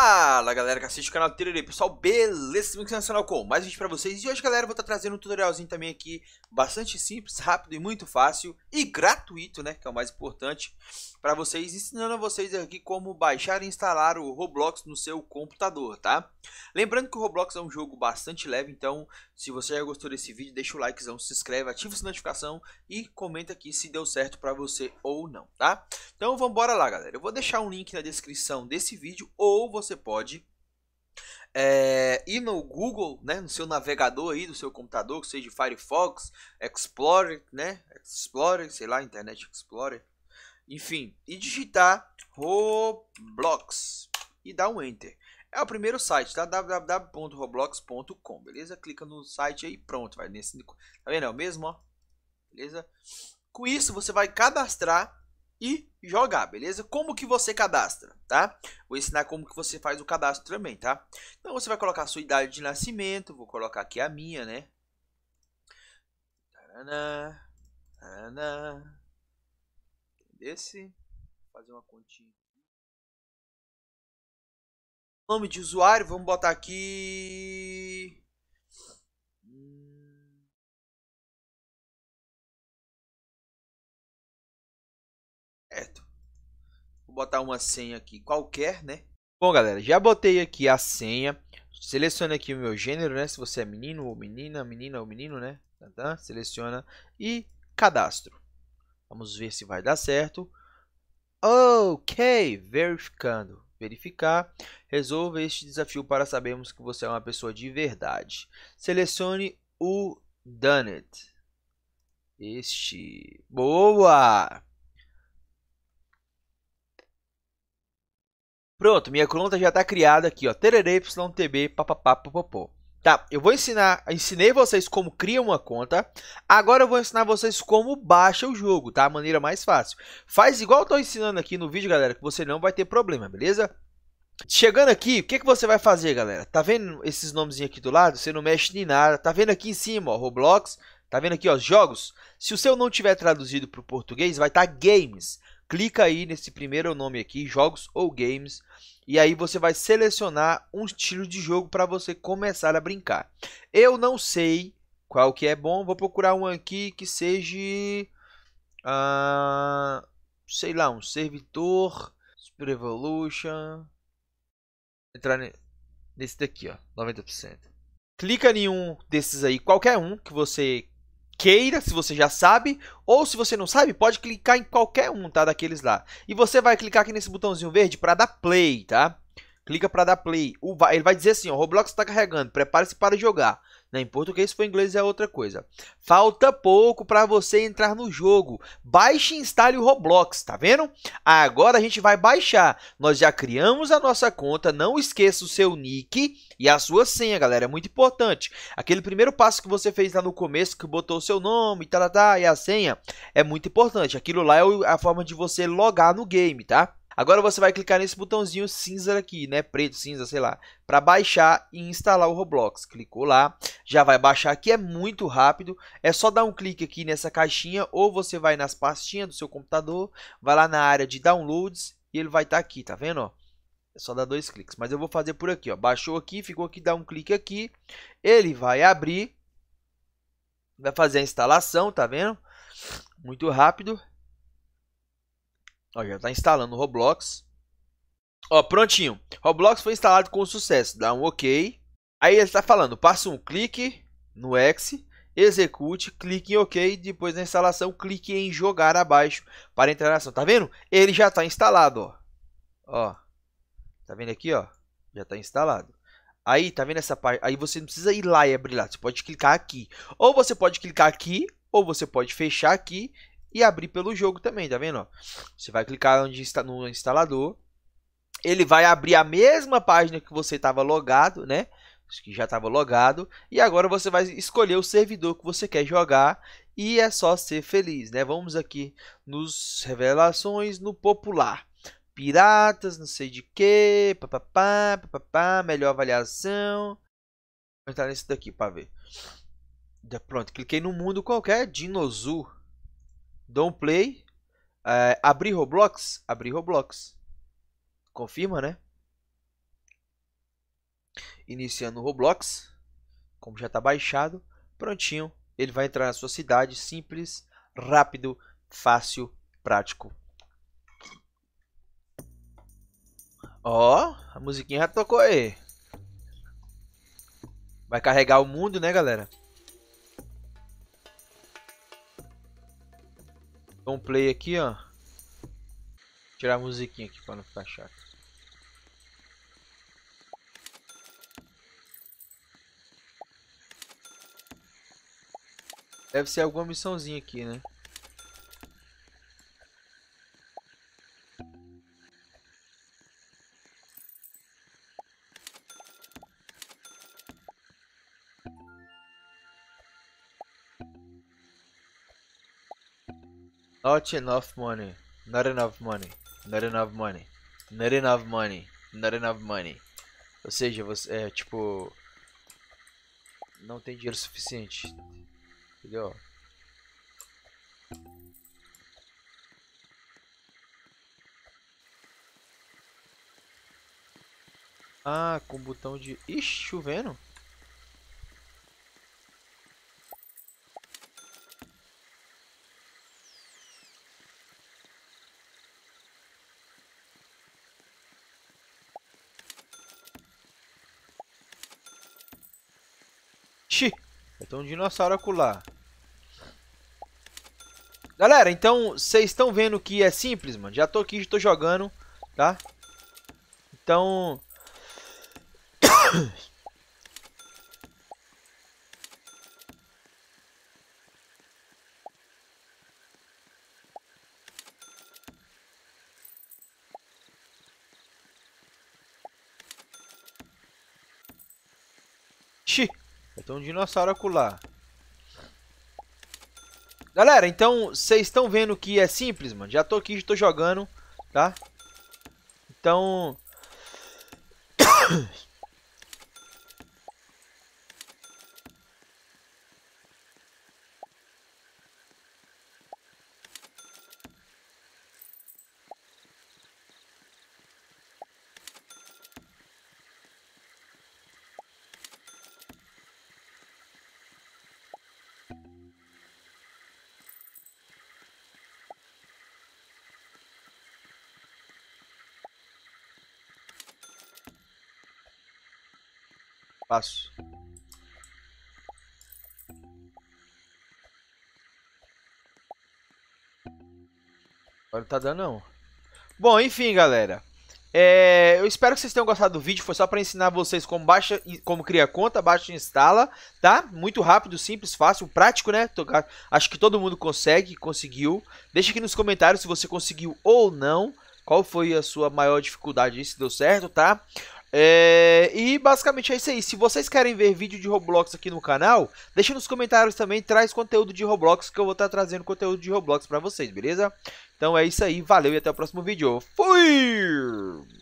Fala galera que assiste o canal Tiriri, pessoal, beleza? Muito nacional com mais vídeo pra vocês E hoje galera, eu vou estar tá trazendo um tutorialzinho também aqui Bastante simples, rápido e muito fácil E gratuito, né, que é o mais importante Pra vocês, ensinando a vocês aqui como baixar e instalar o Roblox no seu computador, tá? Lembrando que o Roblox é um jogo bastante leve Então, se você já gostou desse vídeo, deixa o likezão, se inscreve, ativa a notificação E comenta aqui se deu certo pra você ou não, tá? Então, vamos lá galera Eu vou deixar um link na descrição desse vídeo Ou você você pode é, ir no Google, né, no seu navegador aí do seu computador, que seja Firefox, Explorer, né, Explorer, sei lá, Internet Explorer, enfim, e digitar Roblox e dar um Enter. É o primeiro site, tá? www.roblox.com, beleza? Clica no site aí, pronto, vai nesse, tá vendo? É o mesmo, ó, beleza? Com isso, você vai cadastrar e jogar, beleza? Como que você cadastra, tá? Vou ensinar como que você faz o cadastro também, tá? Então você vai colocar a sua idade de nascimento, vou colocar aqui a minha, né? Taraná, taraná. Desse, fazer uma continha Nome de usuário, vamos botar aqui botar uma senha aqui qualquer, né? Bom, galera, já botei aqui a senha. Seleciona aqui o meu gênero, né? Se você é menino ou menina, menina ou menino, né? Tá, tá. Seleciona e cadastro. Vamos ver se vai dar certo. Ok, verificando. Verificar. Resolva este desafio para sabermos que você é uma pessoa de verdade. Selecione o Done It. Este. Boa! Pronto, minha conta já está criada aqui, ó. papapá, papapapopopô. Tá, eu vou ensinar, ensinei vocês como cria uma conta. Agora eu vou ensinar vocês como baixa o jogo, tá? A maneira mais fácil. Faz igual eu estou ensinando aqui no vídeo, galera, que você não vai ter problema, beleza? Chegando aqui, o que, que você vai fazer, galera? Tá vendo esses nomes aqui do lado? Você não mexe nem nada. Tá vendo aqui em cima, ó, Roblox, Tá vendo aqui, ó, jogos? Se o seu não tiver traduzido para o português, vai estar tá games. Clica aí nesse primeiro nome aqui, jogos ou games, e aí você vai selecionar um estilo de jogo para você começar a brincar. Eu não sei qual que é bom, vou procurar um aqui que seja, ah, sei lá, um servidor, Super Evolution, entrar nesse daqui, ó, 90%. Clica em um desses aí, qualquer um que você queira, se você já sabe, ou se você não sabe, pode clicar em qualquer um, tá, daqueles lá. E você vai clicar aqui nesse botãozinho verde para dar play, tá? Clica para dar play. Ele vai dizer assim, ó, Roblox está carregando, prepare-se para jogar. Né? Em português para inglês é outra coisa. Falta pouco para você entrar no jogo. Baixe e instale o Roblox, tá vendo? Agora a gente vai baixar. Nós já criamos a nossa conta. Não esqueça o seu nick e a sua senha, galera. É muito importante. Aquele primeiro passo que você fez lá no começo, que botou o seu nome tá, tá, tá, e a senha, é muito importante. Aquilo lá é a forma de você logar no game, tá? Agora você vai clicar nesse botãozinho cinza aqui, né? Preto, cinza, sei lá, para baixar e instalar o Roblox. Clicou lá, já vai baixar aqui, é muito rápido. É só dar um clique aqui nessa caixinha ou você vai nas pastinhas do seu computador, vai lá na área de downloads e ele vai estar tá aqui, tá vendo, É só dar dois cliques, mas eu vou fazer por aqui, ó. Baixou aqui, ficou aqui, dá um clique aqui. Ele vai abrir. Vai fazer a instalação, tá vendo? Muito rápido. Ó, já está instalando o Roblox. Ó, prontinho. Roblox foi instalado com sucesso. Dá um OK. Aí ele está falando, passa um clique no X, execute, clique em OK, depois da instalação clique em jogar abaixo para entrar na ação. Tá vendo? Ele já está instalado, ó. Ó. Tá vendo aqui, ó? Já está instalado. Aí, tá vendo essa parte? Aí você não precisa ir lá e abrir lá. Você pode clicar aqui. Ou você pode clicar aqui, ou você pode fechar aqui e abrir pelo jogo também, tá vendo? Você vai clicar onde está no instalador, ele vai abrir a mesma página que você estava logado, né? Que já estava logado. E agora você vai escolher o servidor que você quer jogar. E é só ser feliz, né? Vamos aqui nos revelações no popular. Piratas, não sei de que, papapá, papapá, melhor avaliação. Vou entrar nesse daqui para ver. Pronto, cliquei no mundo qualquer, Dinosaur. Don't play. É, abrir Roblox? Abrir Roblox. Confirma, né? Iniciando o Roblox. Como já está baixado. Prontinho. Ele vai entrar na sua cidade. Simples, rápido, fácil, prático. Ó, a musiquinha já tocou aí. Vai carregar o mundo, né, galera? um play aqui, ó. Tirar a musiquinha aqui para não ficar chato. Deve ser alguma missãozinha aqui, né? Not enough money. Not enough money. Not enough money. Not enough money. Not enough money. Ou seja, você é tipo. Não tem dinheiro suficiente. Entendeu? Ah, com botão de. Ixi, chovendo. Xiii, tem um dinossauro acular. Galera, então, vocês estão vendo que é simples, mano. Já tô aqui, já tô jogando, tá? Então... Xiii. Então um dinossauro acular. Galera, então, vocês estão vendo que é simples, mano. Já tô aqui, já tô jogando, tá? Então... Passo. Agora não tá dando não. Bom, enfim, galera. É, eu espero que vocês tenham gostado do vídeo. Foi só para ensinar vocês como baixa, como cria conta, baixa e instala, tá? Muito rápido, simples, fácil, prático, né? Acho que todo mundo consegue, conseguiu. Deixa aqui nos comentários se você conseguiu ou não. Qual foi a sua maior dificuldade, se deu certo, tá? É, e basicamente é isso aí. Se vocês querem ver vídeo de Roblox aqui no canal, deixa nos comentários também, traz conteúdo de Roblox, que eu vou estar tá trazendo conteúdo de Roblox pra vocês, beleza? Então é isso aí, valeu e até o próximo vídeo. Fui!